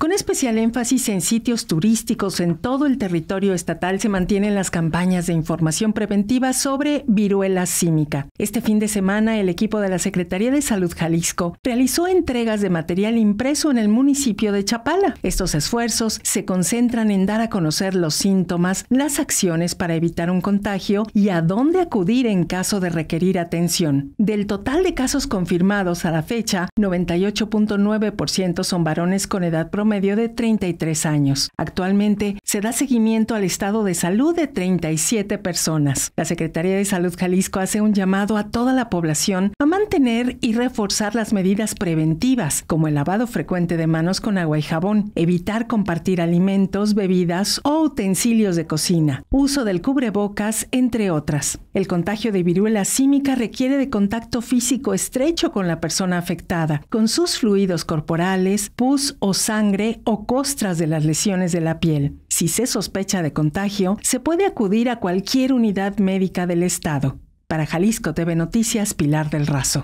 Con especial énfasis en sitios turísticos en todo el territorio estatal se mantienen las campañas de información preventiva sobre viruela símica. Este fin de semana el equipo de la Secretaría de Salud Jalisco realizó entregas de material impreso en el municipio de Chapala. Estos esfuerzos se concentran en dar a conocer los síntomas, las acciones para evitar un contagio y a dónde acudir en caso de requerir atención. Del total de casos confirmados a la fecha, 98.9% son varones con edad promedio medio de 33 años. Actualmente se da seguimiento al estado de salud de 37 personas. La Secretaría de Salud Jalisco hace un llamado a toda la población a mantener y reforzar las medidas preventivas, como el lavado frecuente de manos con agua y jabón, evitar compartir alimentos, bebidas o utensilios de cocina, uso del cubrebocas, entre otras. El contagio de viruela símica requiere de contacto físico estrecho con la persona afectada, con sus fluidos corporales, pus o sangre o costras de las lesiones de la piel. Si se sospecha de contagio, se puede acudir a cualquier unidad médica del Estado. Para Jalisco TV Noticias, Pilar del Razo.